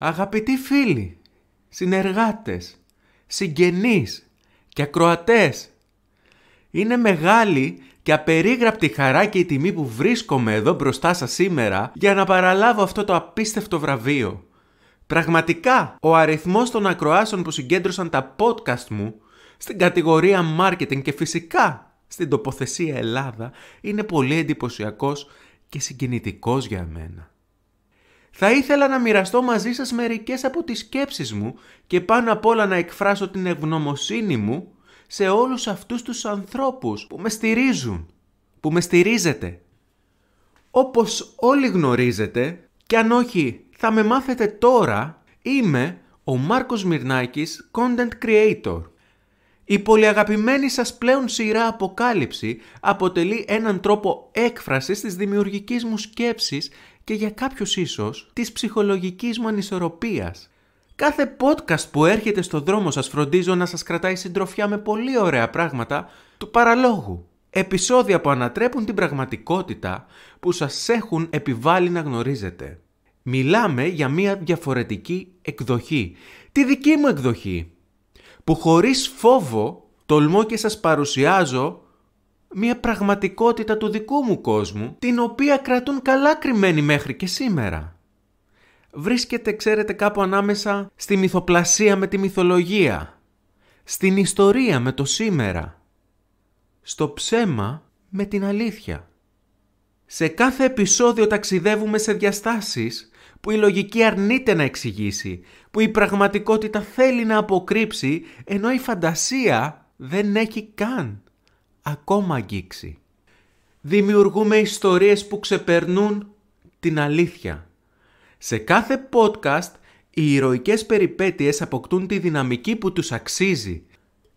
Αγαπητοί φίλοι, συνεργάτες, συγγενείς και ακροατές, είναι μεγάλη και απερίγραπτη χαρά και η τιμή που βρίσκομαι εδώ μπροστά σας σήμερα για να παραλάβω αυτό το απίστευτο βραβείο. Πραγματικά, ο αριθμός των ακροάσεων που συγκέντρωσαν τα podcast μου στην κατηγορία marketing και φυσικά στην τοποθεσία Ελλάδα είναι πολύ εντυπωσιακός και συγκινητικός για μένα. Θα ήθελα να μοιραστώ μαζί σας μερικές από τις σκέψεις μου και πάνω απ' όλα να εκφράσω την ευγνωμοσύνη μου σε όλους αυτούς τους ανθρώπους που με στηρίζουν, που με στηρίζετε. Όπως όλοι γνωρίζετε, και αν όχι θα με μάθετε τώρα, είμαι ο Μάρκος Μυρνάκης, Content Creator. Η πολυαγαπημένη σας πλέον σειρά Αποκάλυψη αποτελεί έναν τρόπο έκφρασης της δημιουργικής μου σκέψης και για κάποιους ίσως της ψυχολογικής μου ανισορροπίας. Κάθε podcast που έρχεται στο δρόμο σας φροντίζω να σας κρατάει συντροφιά με πολύ ωραία πράγματα του παραλόγου. Επισόδια που ανατρέπουν την πραγματικότητα που σας έχουν επιβάλει να γνωρίζετε. Μιλάμε για μια διαφορετική εκδοχή. Τη δική μου εκδοχή. Που χωρίς φόβο τολμώ και σας παρουσιάζω μια πραγματικότητα του δικού μου κόσμου, την οποία κρατούν καλά κρυμμένη μέχρι και σήμερα. Βρίσκεται, ξέρετε, κάπου ανάμεσα στη μυθοπλασία με τη μυθολογία, στην ιστορία με το σήμερα, στο ψέμα με την αλήθεια. Σε κάθε επεισόδιο ταξιδεύουμε σε διαστάσεις που η λογική αρνείται να εξηγήσει, που η πραγματικότητα θέλει να αποκρύψει, ενώ η φαντασία δεν έχει καν ακόμα αγγίξει. Δημιουργούμε ιστορίες που ξεπερνούν την αλήθεια. Σε κάθε podcast οι ηρωικές περιπέτειες αποκτούν τη δυναμική που τους αξίζει.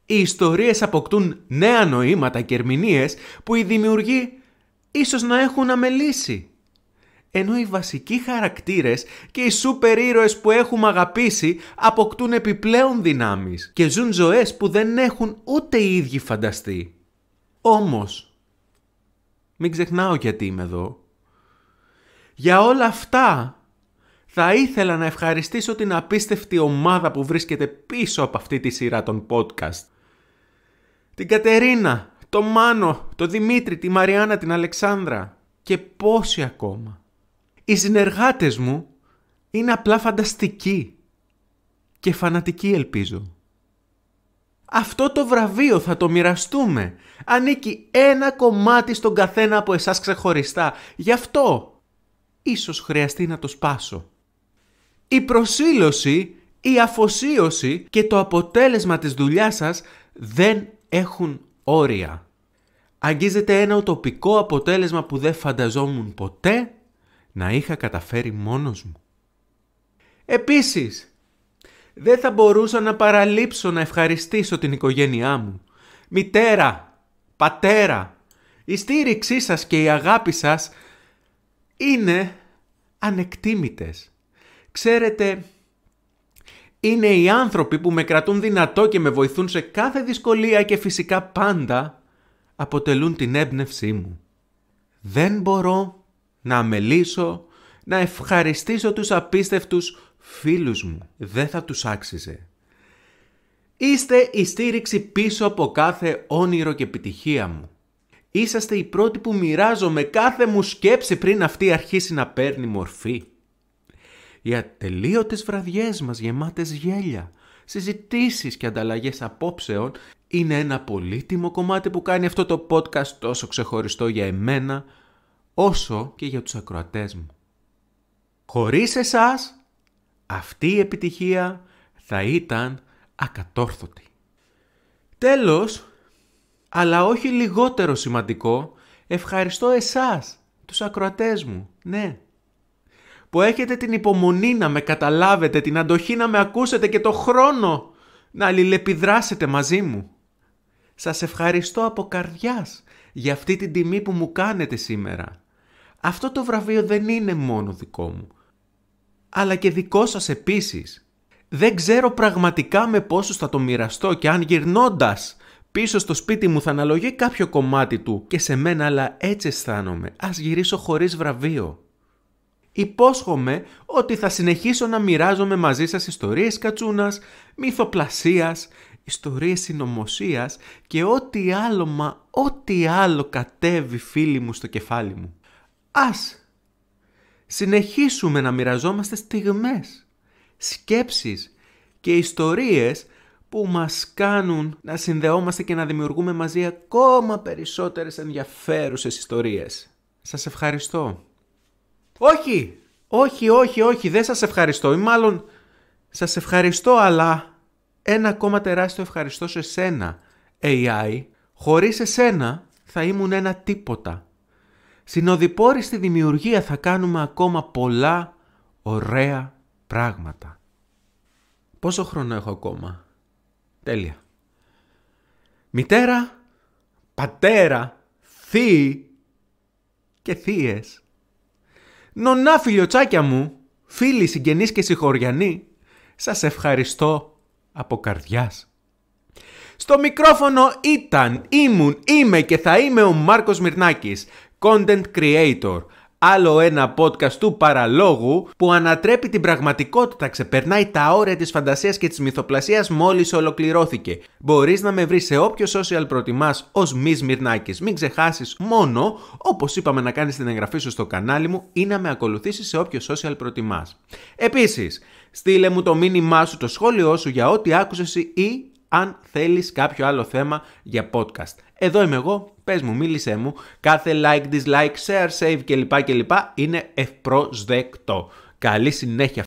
Οι ιστορίες αποκτούν νέα νοήματα και ερμηνείες που οι δημιουργοί ίσως να έχουν αμελήσει. Ενώ οι βασικοί χαρακτήρες και οι σούπερ ήρωες που έχουμε αγαπήσει αποκτούν επιπλέον δυνάμεις και ζουν ζωές που δεν έχουν ούτε οι ίδιοι φανταστεί. Όμως, μην ξεχνάω γιατί είμαι εδώ. Για όλα αυτά θα ήθελα να ευχαριστήσω την απίστευτη ομάδα που βρίσκεται πίσω από αυτή τη σειρά των podcast. Την Κατερίνα, τον Μάνο, το Δημήτρη, τη Μαριάννα, την Αλεξάνδρα και πόσοι ακόμα. Οι συνεργάτες μου είναι απλά φανταστικοί και φανατικοί ελπίζω. Αυτό το βραβείο θα το μοιραστούμε. Ανήκει ένα κομμάτι στον καθένα από εσάς ξεχωριστά. Γι' αυτό ίσως χρειαστεί να το σπάσω. Η προσήλωση, η αφοσίωση και το αποτέλεσμα της δουλειάς σας δεν έχουν όρια. Αγγίζεται ένα ουτοπικό αποτέλεσμα που δεν φανταζόμουν ποτέ να είχα καταφέρει μόνος μου. Επίσης, δεν θα μπορούσα να παραλείψω να ευχαριστήσω την οικογένειά μου. Μητέρα, πατέρα, η στήριξή σας και η αγάπη σας είναι ανεκτήμητες. Ξέρετε, είναι οι άνθρωποι που με κρατούν δυνατό και με βοηθούν σε κάθε δυσκολία και φυσικά πάντα αποτελούν την έμπνευσή μου. Δεν μπορώ να αμελήσω, να ευχαριστήσω τους απίστευτους φίλους μου. Δεν θα τους άξιζε. Είστε η στήριξη πίσω από κάθε όνειρο και επιτυχία μου. Είσαστε οι πρώτοι που μοιράζομαι κάθε μου σκέψη πριν αυτή αρχίσει να παίρνει μορφή. Οι ατελείωτες βραδιές μας γεμάτες γέλια, συζητήσεις και ανταλλαγές απόψεων είναι ένα πολύτιμο κομμάτι που κάνει αυτό το podcast τόσο ξεχωριστό για εμένα όσο και για τους ακροατές μου. Χωρίς εσάς αυτή η επιτυχία θα ήταν ακατόρθωτη. Τέλος, αλλά όχι λιγότερο σημαντικό, ευχαριστώ εσάς, τους ακροατές μου, ναι. Που έχετε την υπομονή να με καταλάβετε, την αντοχή να με ακούσετε και το χρόνο να αλληλεπιδράσετε μαζί μου. Σας ευχαριστώ από καρδιάς για αυτή την τιμή που μου κάνετε σήμερα. Αυτό το βραβείο δεν είναι μόνο δικό μου αλλά και δικό σας επίσης. Δεν ξέρω πραγματικά με πόσους θα το μοιραστώ και αν γυρνώντας πίσω στο σπίτι μου θα αναλογεί κάποιο κομμάτι του και σε μένα, αλλά έτσι αισθάνομαι. Ας γυρίσω χωρίς βραβείο. Υπόσχομαι ότι θα συνεχίσω να μοιράζομαι μαζί σας ιστορίες κατσούνας, μυθοπλασίας, ιστορίες συνωμοσίας και ό,τι άλλο μα ό,τι άλλο κατέβει φίλοι μου στο κεφάλι μου. Ας συνεχίσουμε να μοιραζόμαστε στιγμές, σκέψεις και ιστορίες που μας κάνουν να συνδεόμαστε και να δημιουργούμε μαζί ακόμα περισσότερες ενδιαφέρουσες ιστορίες. Σας ευχαριστώ. Όχι, όχι, όχι, όχι, δεν σας ευχαριστώ ή μάλλον σας ευχαριστώ αλλά ένα ακόμα τεράστιο ευχαριστώ σε σένα AI. Χωρίς εσένα θα ήμουν ένα τίποτα συνοδοιπόροι στη δημιουργία θα κάνουμε ακόμα πολλά ωραία πράγματα. Πόσο χρόνο έχω ακόμα. Τέλεια. Μητέρα, πατέρα, θείοι και θείες. Νονά φιλιοτσάκια μου, φίλοι συγγενείς και συγχωριανοί, σας ευχαριστώ από καρδιάς. Στο μικρόφωνο ήταν, ήμουν, είμαι και θα είμαι ο Μάρκος Μυρνάκης. Content Creator. Άλλο ένα podcast του παραλόγου που ανατρέπει την πραγματικότητα, ξεπερνάει τα όρια της φαντασίας και της μυθοπλασίας μόλις ολοκληρώθηκε. Μπορείς να με βρεις σε όποιο social προτιμάς ως μη Σμυρνάκης. Μην ξεχάσεις μόνο, όπως είπαμε, να κάνεις την εγγραφή σου στο κανάλι μου ή να με ακολουθήσεις σε όποιο social προτιμάς. Επίσης, στείλε μου το μήνυμά σου, το σχόλιο σου για ό,τι άκουσες ή αν θέλεις κάποιο άλλο θέμα για podcast. Εδώ είμαι εγώ, πες μου, μίλησέ μου, κάθε like, dislike, share, save κλπ. κλπ. είναι ευπρόσδεκτο. Καλή συνέχεια.